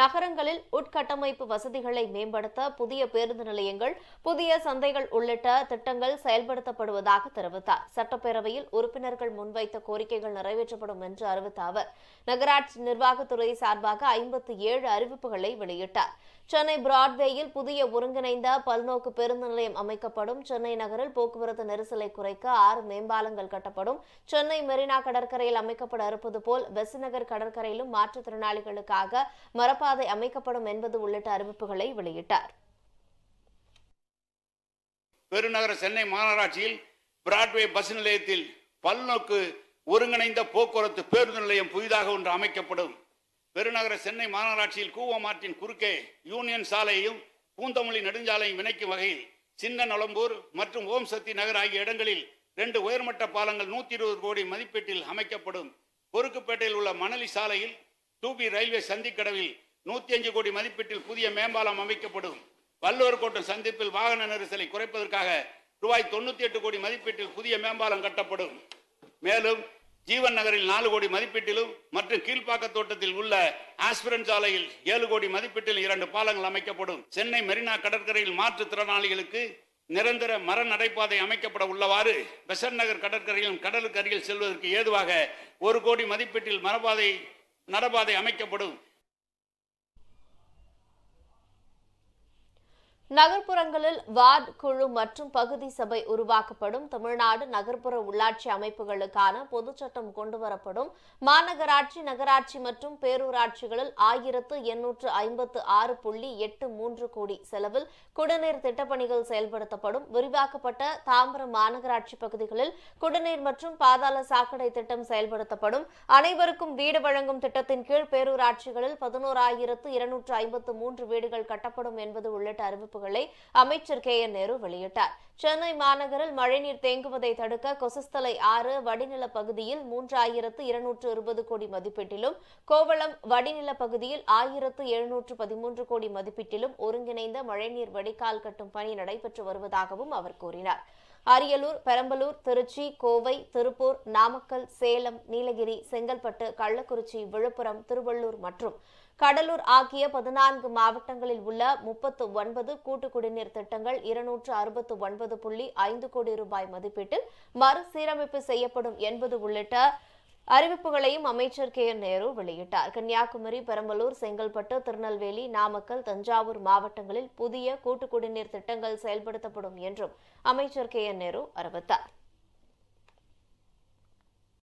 நகரங்களில் உட்கட்டமைப்பு வசதிகளை மேம்படுத்த புதிய பேருந்து நிலையங்கள் புதிய சந்தைகள் உள்ளிட்ட திட்டங்கள் செயல்படுத்தப்படுவதாக தெரிவித்தார் சட்டப்பேரவையில் உறுப்பினர்கள் முன்வைத்த கோரிக்கைகள் நிறைவேற்றப்படும் என்று அறிவித்த அவர் நகராட்சி நிர்வாகத்துறை சார்பாக ஐம்பத்தி ஏழு அறிவிப்புகளை வெளியிட்டார் சென்னை பிராட்வேயில் புதிய ஒருங்கிணைந்த பல்நோக்கு பேருந்து நிலையம் அமைக்கப்படும் சென்னை நகரில் போக்குவரத்து நெரிசலை குறைக்க ஆறு மேம்பாலங்கள் கட்டப்படும் சென்னை மெரினா கடற்கரையில் அமைக்கப்பட இருப்பது போல் நகர் கடற்கரையிலும் மாற்றுத்திறனாளிகளுக்காக மரப்ப நடைபாதை அமைக்கப்படும் என்பது உள்ளிட்ட அறிவிப்புகளை வெளியிட்டார் பெருநகர சென்னை மாநகராட்சியில் பிராட்வே பஸ் நிலையத்தில் பல்நோக்கு ஒருங்கிணைந்த போக்குவரத்து பேருந்து நிலையம் புதிதாக ஒன்று அமைக்கப்படும் பெருநகர சென்னை மாநகராட்சியில் கூவமாற்றின் குறுக்கே யூனியன் சாலையையும் பூந்தமல்லி நெடுஞ்சாலையும் இணைக்கும் வகையில் சின்ன நலம்பூர் மற்றும் ஓம் சக்தி நகர் ஆகிய இடங்களில் இரண்டு உயர்மட்ட பாலங்கள் நூத்தி இருபது கோடி மதிப்பீட்டில் அமைக்கப்படும் பொறுக்குப்பேட்டையில் உள்ள மணலி சாலையில் டூபி ரயில்வே சந்திக்கடவில் நூத்தி அஞ்சு கோடி மதிப்பீட்டில் புதிய மேம்பாலம் அமைக்கப்படும் வள்ளுவர் கோட்டம் சந்திப்பில் வாகன நெரிசலை குறைப்பதற்காக ரூபாய் தொண்ணூற்றி எட்டு கோடி மதிப்பீட்டில் புதிய மேம்பாலம் கட்டப்படும் மேலும் ஜீவன் நகரில் நாலு கோடி மதிப்பீட்டிலும் மற்றும் கீழ்ப்பாக்க தோட்டத்தில் உள்ள ஆஸ்பிரன் சாலையில் ஏழு கோடி மதிப்பீட்டில் இரண்டு பாலங்கள் அமைக்கப்படும் சென்னை மெரினா கடற்கரையில் மாற்றுத்திறனாளிகளுக்கு நிரந்தர மர நடைபாதை அமைக்கப்பட உள்ளவாறு பெசன் நகர் கடற்கரையிலும் கடலுக்கு அருகில் செல்வதற்கு ஏதுவாக ஒரு கோடி மதிப்பீட்டில் மரபாதை நடபாதை அமைக்கப்படும் நகர்ப்புறங்களில் வார்டு குழு மற்றும் பகுதி சபை உருவாக்கப்படும் தமிழ்நாடு நகர்ப்புற உள்ளாட்சி அமைப்புகளுக்கான பொதுச்சட்டம் கொண்டுவரப்படும் மாநகராட்சி நகராட்சி மற்றும் பேரூராட்சிகளில் ஆயிரத்து எண்ணூற்று ஐம்பத்து ஆறு புள்ளி எட்டு மூன்று கோடி செலவில் குடிநீர் திட்டப்பணிகள் செயல்படுத்தப்படும் விரிவாக்கப்பட்ட தாம்பரம் மாநகராட்சி பகுதிகளில் குடிநீர் மற்றும் பாதாள சாக்கடை திட்டம் செயல்படுத்தப்படும் அனைவருக்கும் வீடு வழங்கும் திட்டத்தின் கீழ் பேரூராட்சிகளில் பதினோராயிரத்து இருநூற்று ஐம்பத்து மூன்று வீடுகள் கட்டப்படும் என்பது உள்ளிட்ட அறிவிப்புகள் அறிவிப்புகளை அமைச்சர் கே என் நேரு வெளியிட்டார் சென்னை மாநகரில் மழைநீர் தேங்குவதை தடுக்க கொசஸ்தலை ஆறு வடிநில பகுதியில் மூன்றாயிரத்து இருநூற்று இருபது கோடி மதிப்பீட்டிலும் கோவளம் வடிநில பகுதியில் ஆயிரத்து எழுநூற்று பதிமூன்று கோடி மதிப்பீட்டிலும் ஒருங்கிணைந்த மழைநீர் வடிகால் கட்டும் பணி நடைபெற்று வருவதாகவும் அவர் கூறினார் அரியலூர் பெரம்பலூர் திருச்சி கோவை திருப்பூர் நாமக்கல் சேலம் நீலகிரி செங்கல்பட்டு கள்ளக்குறிச்சி விழுப்புரம் திருவள்ளூர் மற்றும் கடலூர் ஆகிய பதினான்கு மாவட்டங்களில் உள்ள முப்பத்து ஒன்பது கூட்டு குடிநீர் திட்டங்கள் இருநூற்று அறுபத்து ஒன்பது புள்ளி ஐந்து கோடி ரூபாய் மதிப்பீட்டில் மறுசீரமைப்பு செய்யப்படும் என்பது உள்ளிட்ட அறிவிப்புகளையும் அமைச்சர் கே நேரு வெளியிட்டார் கன்னியாகுமரி பெரம்பலூர் செங்கல்பட்டு திருநெல்வேலி நாமக்கல் தஞ்சாவூர் மாவட்டங்களில் புதிய கூட்டுக்குடிநீர் குடிநீர் திட்டங்கள் செயல்படுத்தப்படும் என்றும் அமைச்சர் கே நேரு அறிவித்தார்